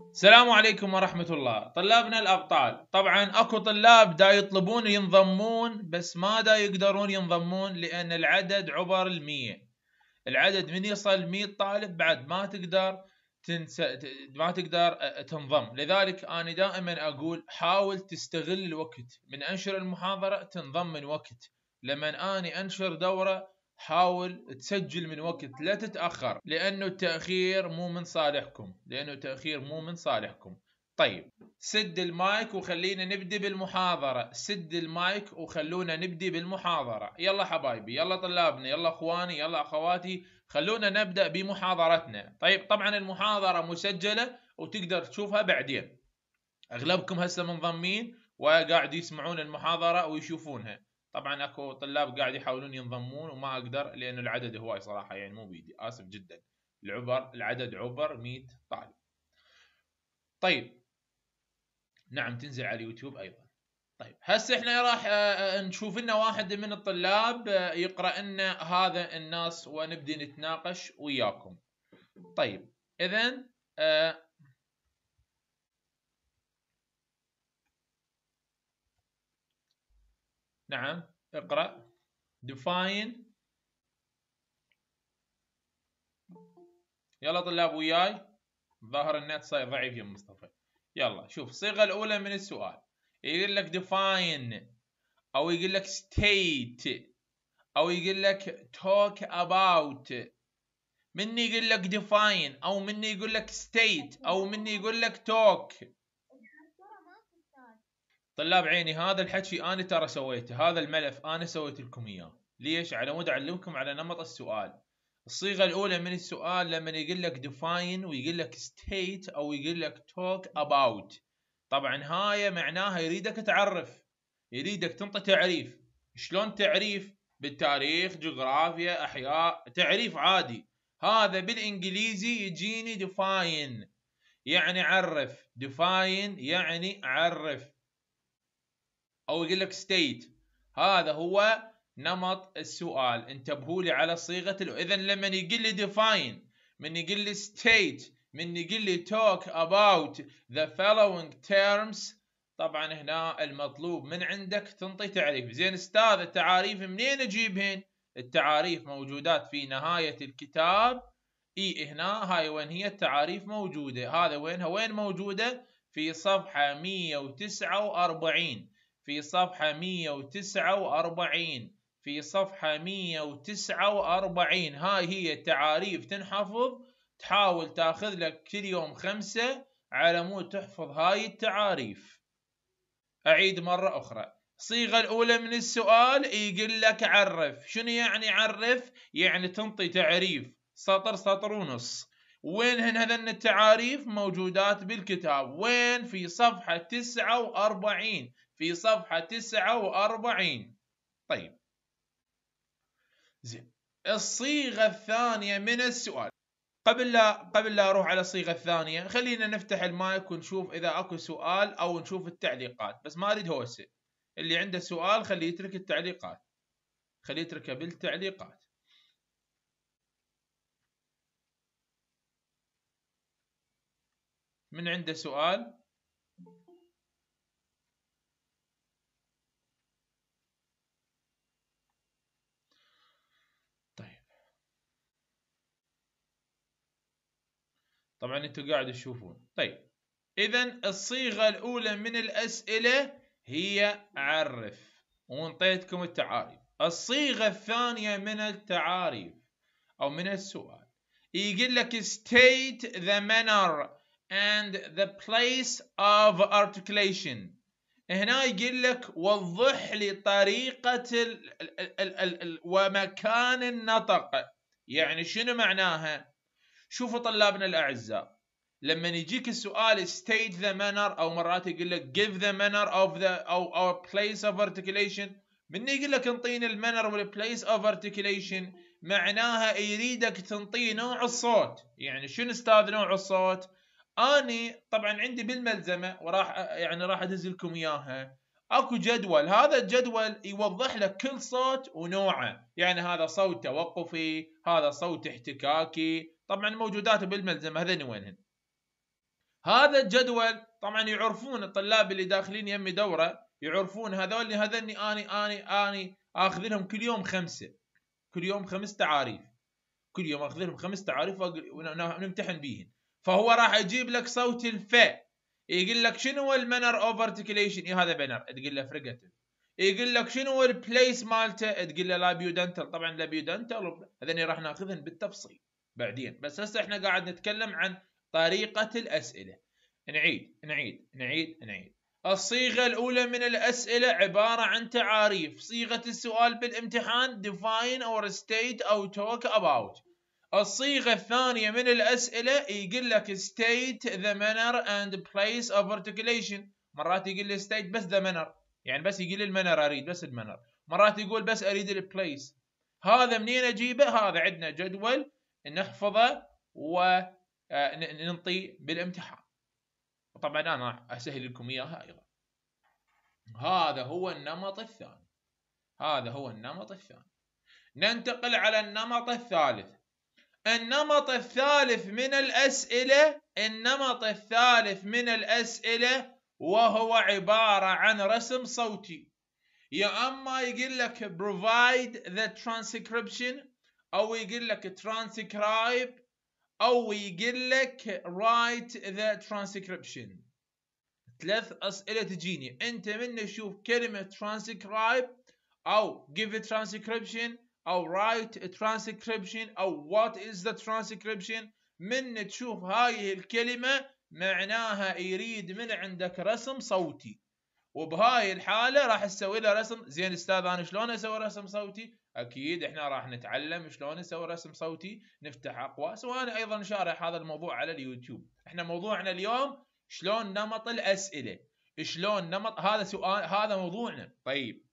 السلام عليكم ورحمة الله طلابنا الأبطال طبعا أكو طلاب دا يطلبون ينضمون بس ما دا يقدرون ينضمون لأن العدد عبر المية العدد من يصل 100 طالب بعد ما تقدر تنس... ما تقدر تنضم لذلك أنا دائما أقول حاول تستغل الوقت من أنشر المحاضرة تنضم من وقت لما أني أنشر دورة حاول تسجل من وقت لا تتأخر لأنه التأخير مو من صالحكم لأنه التأخير مو من صالحكم طيب سد المايك وخلينا نبدي بالمحاضرة سد المايك وخلونا نبدي بالمحاضرة يلا حبايبي يلا طلابنا يلا اخواني يلا اخواتي خلونا نبدأ بمحاضرتنا طيب طبعا المحاضرة مسجلة وتقدر تشوفها بعدين اغلبكم هسه منضمين وقاعد يسمعون المحاضرة ويشوفونها طبعا اكو طلاب قاعد يحاولون ينضمون وما اقدر لان العدد هواي صراحه يعني مو بيدي اسف جدا العبر العدد عبر 100 طالب طيب نعم تنزل على اليوتيوب ايضا طيب هسه احنا راح آه، آه، نشوف لنا واحد من الطلاب آه، يقرا لنا هذا الناس ونبدي نتناقش وياكم طيب اذا نعم اقرأ define يلا طلاب وياي ظاهر النت صاير ضعيف يا مصطفى يلا شوف الصيغة الأولى من السؤال يقول لك define أو يقول لك state أو يقول لك talk about مني يقول لك define أو مني يقول لك state أو مني يقول لك talk طلاب عيني هذا الحكي انا ترى سويته هذا الملف انا سويت لكم اياه ليش على مود اعلمكم على نمط السؤال الصيغه الاولى من السؤال لما يقول لك ديفاين ويقول لك ستيت او يقول لك توك اباوت طبعا هاي معناها يريدك تعرف يريدك تنطي تعريف شلون تعريف بالتاريخ جغرافيا احياء تعريف عادي هذا بالانجليزي يجيني ديفاين يعني عرف ديفاين يعني عرف او يقول لك ستيت هذا هو نمط السؤال انتبهوا لي على صيغه اذا لما يقول لي ديفاين من يقول لي ستيت من يقول لي توك اباوت ذا فالوينج تيرمز طبعا هنا المطلوب من عندك تنطي تعريف زين استاذ التعاريف منين اجيبهن التعاريف موجودات في نهايه الكتاب اي هنا هاي وين هي التعاريف موجوده هذا وينها وين موجوده في صفحه 149 في صفحة 149 في صفحة 149 هاي هي تعاريف تنحفظ تحاول تاخذ لك كل يوم خمسة على مود تحفظ هاي التعاريف أعيد مرة أخرى الصيغة الأولى من السؤال يقول لك عرف شنو يعني عرف يعني تنطي تعريف سطر سطر ونص وين هن هذن التعاريف موجودات بالكتاب وين في صفحة 49 في صفحة 49 طيب زين الصيغة الثانية من السؤال قبل لا قبل لا اروح على الصيغه الثانيه خلينا نفتح المايك ونشوف اذا اكو سؤال او نشوف التعليقات بس ما اريد هوسه اللي عنده سؤال خليه يترك التعليقات خليه يتركه بالتعليقات من عنده سؤال طبعا انتوا قاعد تشوفون طيب اذا الصيغه الاولى من الاسئله هي عرف وانطيتكم التعاريف الصيغه الثانيه من التعاريف او من السؤال يقول لك state the manner and the place of articulation هنا يقول لك وضح لي طريقة ال ال ال ال ومكان النطق يعني شنو معناها شوفوا طلابنا الاعزاء لما يجيك السؤال state the manner او مرات يقول لك give the manner of the او our place of articulation من يقول لك انطيني المنر والبليس اوف ارتكيليشن معناها يريدك تنطيه نوع الصوت يعني شنو استاذ نوع الصوت اني طبعا عندي بالملزمه وراح يعني راح ادز لكم اياها اكو جدول هذا الجدول يوضح لك كل صوت ونوعه يعني هذا صوت توقفي هذا صوت احتكاكي طبعا موجودات بالملزمه هذين وينهن هذا الجدول طبعا يعرفون الطلاب اللي داخلين يمي دوره يعرفون هذول هذني اني اني اني اخذ لهم كل يوم خمسه كل يوم خمس تعاريف كل يوم اخذ لهم خمس تعاريف ونمتحن بيهن فهو راح يجيب لك صوت الفاء يقول لك شنو هو المنر اوف ارتكليشن اي هذا بنر تقول له فريجاتيف يقول لك شنو هو البليس مالته تقول له لابيودنتال طبعا لابيودنتال هذني راح ناخذهم بالتفصيل بعدين بس هسه احنا قاعد نتكلم عن طريقه الاسئله نعيد نعيد نعيد نعيد الصيغه الاولى من الاسئله عباره عن تعاريف صيغه السؤال بالامتحان define or state او talk about الصيغة الثانية من الأسئلة يقول لك state the manner and place of articulation مرات يقول لي state بس the manner يعني بس يقول لي المنر أريد بس المنر مرات يقول بس أريد البليس هذا منين أجيبه هذا عندنا جدول نحفظه وننطي آه، بالامتحان وطبعا أنا أسهل لكم إياها أيضا هذا هو النمط الثاني هذا هو النمط الثاني ننتقل على النمط الثالث النمط الثالث من الأسئلة النمط الثالث من الأسئلة وهو عبارة عن رسم صوتي يا أما يقول لك provide the transcription أو يقول لك transcribe أو يقول لك write the transcription ثلاث أسئلة تجيني أنت من نشوف كلمة transcribe أو give a transcription او write transcription او what is the transcription من تشوف هاي الكلمة معناها يريد من عندك رسم صوتي وبهاي الحالة راح تسوي له رسم زين استاذ انا شلون اسوي رسم صوتي اكيد احنا راح نتعلم شلون نسوي رسم صوتي نفتح اقواس وانا ايضا شارح هذا الموضوع على اليوتيوب احنا موضوعنا اليوم شلون نمط الاسئله شلون نمط هذا سؤال هذا موضوعنا طيب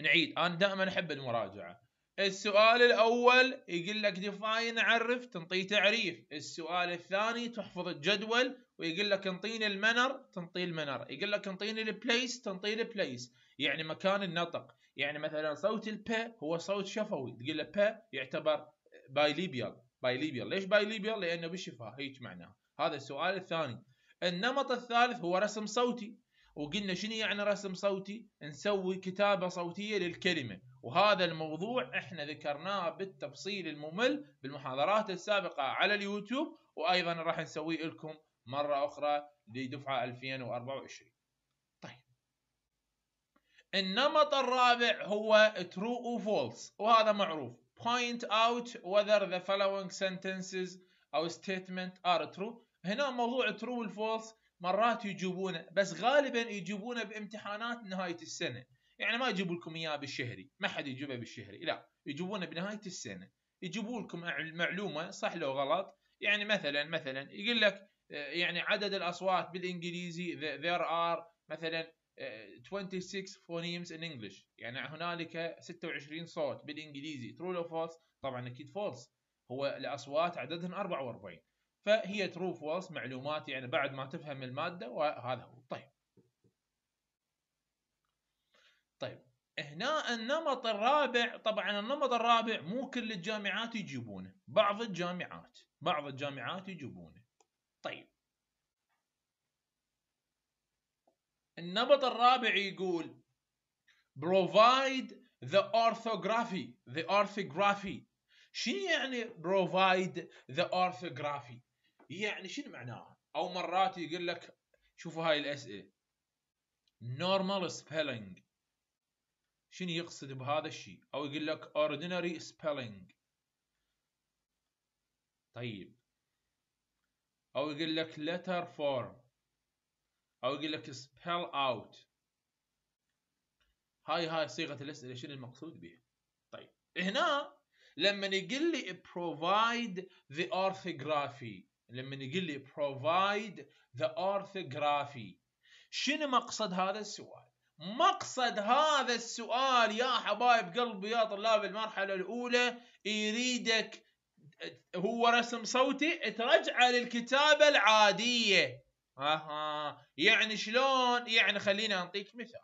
نعيد انا دائما احب المراجعه السؤال الاول يقول لك ديفاين عرف تنطي تعريف السؤال الثاني تحفظ الجدول ويقول لك انطيني المنر تنطي المنر يقول لك انطيني البليس تنطي البليس يعني مكان النطق يعني مثلا صوت الب هو صوت شفوي تقول له ب يعتبر بايليبيال بايليبيال ليش بايليبيال لانه بالشفاه هيك معناه هذا السؤال الثاني النمط الثالث هو رسم صوتي وقلنا شنو يعني رسم صوتي نسوي كتابة صوتية للكلمة وهذا الموضوع احنا ذكرناه بالتفصيل الممل بالمحاضرات السابقة على اليوتيوب وايضا راح نسويه لكم مرة اخرى لدفعة 2024 طيب النمط الرابع هو true or false وهذا معروف point out whether the following sentences او statement are true هنا موضوع true false مرات يجيبونه بس غالبا يجيبونه بامتحانات نهايه السنه يعني ما يجيبوا لكم اياه بالشهري ما حد يجيبه بالشهري لا يجيبونه بنهايه السنه يجيبوا لكم معلومه صح لو غلط يعني مثلا مثلا يقول لك آه، يعني عدد الاصوات بالانجليزي there are مثلا 26 آه، phonemes in English يعني هنالك 26 صوت بالانجليزي true or false طبعا اكيد false هو الاصوات عددهم 44 فهي ترو فولس معلومات يعني بعد ما تفهم الماده وهذا هو طيب طيب هنا النمط الرابع طبعا النمط الرابع مو كل الجامعات يجيبونه بعض الجامعات بعض الجامعات يجيبونه طيب النمط الرابع يقول provide the orthography the orthography شنو يعني provide the orthography يعني شنو معناها؟ او مرات يقول لك شوفوا هاي الاسئله normal spelling شنو يقصد بهذا الشيء؟ او يقول لك ordinary spelling طيب او يقول لك letter form او يقول لك spell out هاي هاي صيغه الاسئله شنو المقصود بها؟ طيب هنا لما يقول لي provide the orthography لما يقول لي provide the orthography شنو مقصد هذا السؤال مقصد هذا السؤال يا حبايب قلبي يا طلاب المرحلة الأولى يريدك هو رسم صوتي ترجعه للكتابة العادية أها يعني شلون يعني خليني أعطيك مثال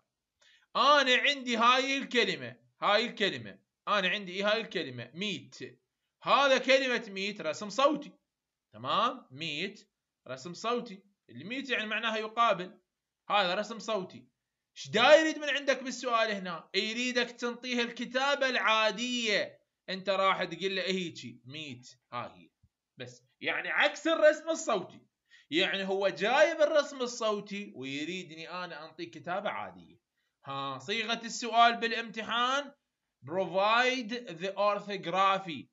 أنا عندي هاي الكلمة هاي الكلمة أنا عندي هاي الكلمة ميت هذا كلمة ميت رسم صوتي تمام ميت رسم صوتي اللي ميت يعني معناها يقابل هذا رسم صوتي ايش دا يريد من عندك بالسؤال هنا يريدك تنطيه الكتابه العاديه انت راح تقول له هيجي ميت ها هي بس يعني عكس الرسم الصوتي يعني هو جايب الرسم الصوتي ويريدني انا انطيه كتابه عاديه ها صيغه السؤال بالامتحان provide the orthography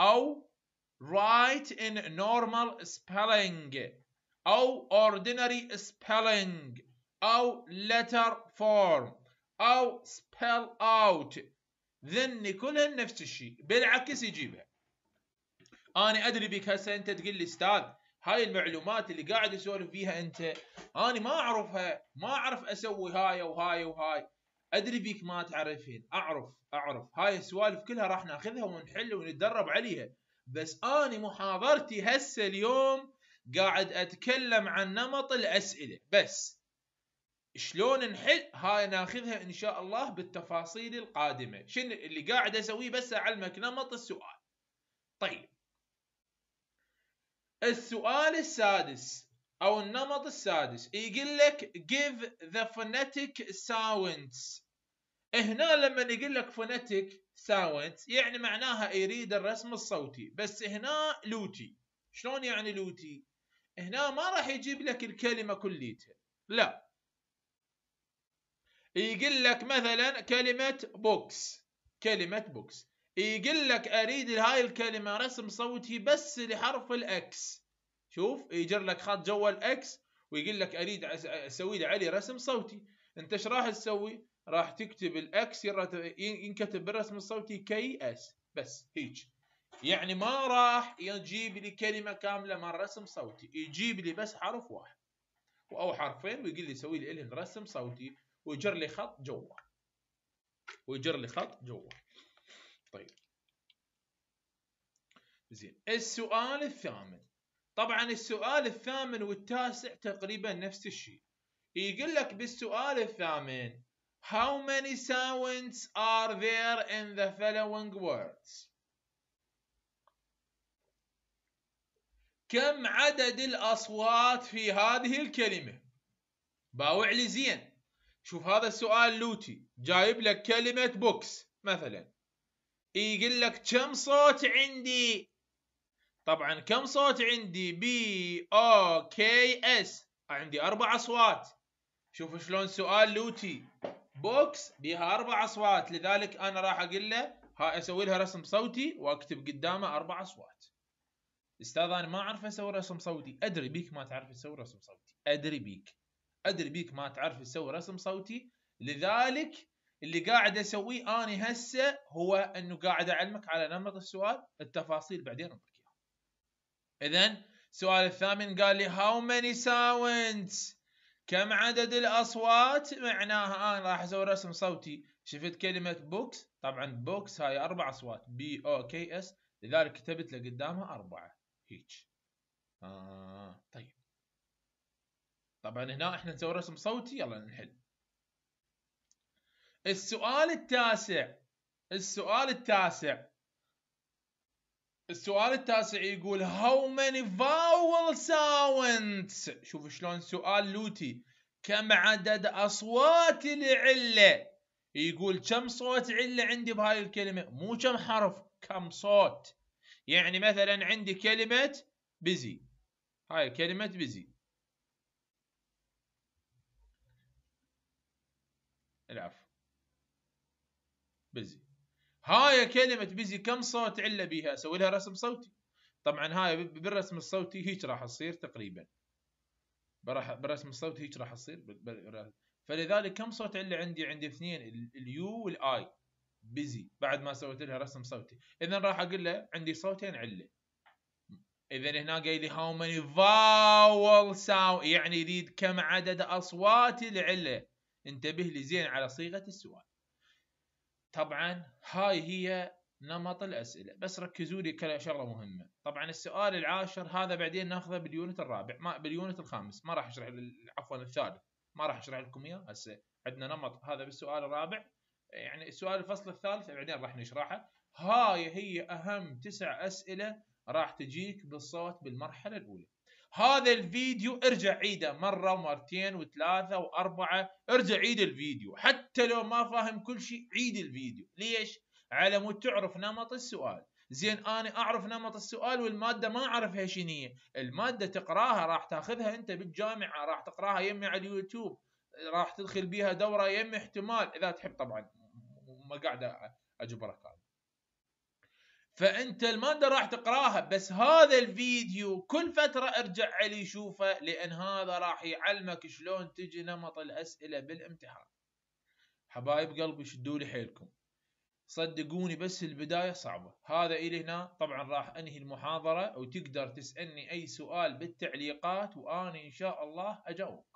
او write in normal spelling أو ordinary spelling أو letter form أو spell out ذن كلهن نفس الشيء بالعكس يجيبها أنا أدري بك هسه أنت تقول لي أستاذ هاي المعلومات اللي قاعد يسولف فيها أنت أنا ما أعرفها ما أعرف أسوي هاي وهاي وهاي أدري بيك ما تعرفين أعرف أعرف هاي السوالف كلها راح ناخذها ونحل ونتدرب عليها بس أنا محاضرتي هسه اليوم قاعد أتكلم عن نمط الأسئلة بس شلون نحل هاي ناخذها إن شاء الله بالتفاصيل القادمة شنو اللي قاعد أسويه بس أعلمك نمط السؤال طيب السؤال السادس أو النمط السادس يقول لك give the phonetic sounds هنا لما يقول لك phonetic ساونت يعني معناها يريد الرسم الصوتي بس هنا لوتي شلون يعني لوتي هنا ما راح يجيب لك الكلمة كليتها لا يقول لك مثلا كلمة بوكس كلمة بوكس يقول لك اريد هاي الكلمة رسم صوتي بس لحرف الاكس شوف يجر لك خط جوا الاكس ويقول لك اريد اسوي لي علي رسم صوتي انت ايش راح تسوي راح تكتب الاكس ينكتب بالرسم الصوتي كي اس بس هيك يعني ما راح يجيب لي كلمه كامله من رسم صوتي يجيب لي بس حرف واحد او حرفين ويقول لي سوي لي الهن رسم صوتي ويجر لي خط جوا ويجر لي خط جوا طيب زين السؤال الثامن طبعا السؤال الثامن والتاسع تقريبا نفس الشيء يقول لك بالسؤال الثامن How many sounds are there in the following words? كم عدد الأصوات في هذه الكلمة؟ باوع لي زين شوف هذا السؤال لوتي جايب لك كلمة بوكس مثلا يقول لك كم صوت عندي طبعا كم صوت عندي بي او كي اس عندي اربع اصوات شوف شلون سؤال لوتي بوكس بها اربع اصوات لذلك انا راح اقول له ها اسوي لها رسم صوتي واكتب قدامه اربع اصوات استاذ انا ما اعرف اسوي رسم صوتي ادري بيك ما تعرف تسوي رسم صوتي ادري بيك ادري بيك ما تعرف تسوي رسم صوتي لذلك اللي قاعد اسويه انا هسه هو انه قاعد اعلمك على نمط السؤال التفاصيل بعدين اعطيك اياها اذا السؤال الثامن قال لي how many sounds كم عدد الاصوات معناها انا راح اسوي رسم صوتي شفت كلمه بوكس طبعا بوكس هاي اربع اصوات بي او كي اس لذلك كتبت له قدامها اربعه هيك آه طيب طبعا هنا احنا نسوي رسم صوتي يلا نحل السؤال التاسع السؤال التاسع السؤال التاسع يقول how many vowel sounds شوف شلون سؤال لوتي كم عدد اصوات العله يقول كم صوت عله عندي بهاي الكلمه مو كم حرف كم صوت يعني مثلا عندي كلمه بيزي هاي كلمه بيزي العفو بيزي هاي كلمة بيزي كم صوت علة بيها اسوي لها رسم صوتي طبعا هاي بالرسم الصوتي هيك راح تصير تقريبا براح بالرسم الصوتي هيك راح تصير فلذلك كم صوت علة عندي عندي اثنين اليو والاي بيزي بعد ما سويت لها رسم صوتي اذا راح اقول له عندي صوتين عله اذا هنا قايل لي هاو ماني فاول ساوند يعني يريد كم عدد اصوات العله انتبه لي زين على صيغه السؤال طبعا هاي هي نمط الاسئله بس ركزوا لي شغله مهمه طبعا السؤال العاشر هذا بعدين ناخذه باليونت الرابع ما باليونت الخامس ما راح اشرح عفوا الثالث ما راح اشرح لكم اياه هسه عندنا نمط هذا بالسؤال الرابع يعني السؤال الفصل الثالث بعدين راح نشرحه هاي هي اهم تسع اسئله راح تجيك بالصوت بالمرحله الاولى هذا الفيديو ارجع عيده مره ومرتين وثلاثه واربعه ارجع عيد الفيديو حتى لو ما فاهم كل شيء عيد الفيديو ليش على مود تعرف نمط السؤال زين انا اعرف نمط السؤال والماده ما اعرفها شنو الماده تقراها راح تاخذها انت بالجامعه راح تقراها يمي على اليوتيوب راح تدخل بيها دوره يمي احتمال اذا تحب طبعا ما قاعد اجبرك فانت الماده راح تقراها بس هذا الفيديو كل فتره ارجع عليه شوفه لان هذا راح يعلمك شلون تجي نمط الاسئله بالامتحان حبايب قلبي شدوا لي حيلكم صدقوني بس البدايه صعبه هذا الى هنا طبعا راح انهي المحاضره وتقدر تسالني اي سؤال بالتعليقات وانا ان شاء الله اجاوبك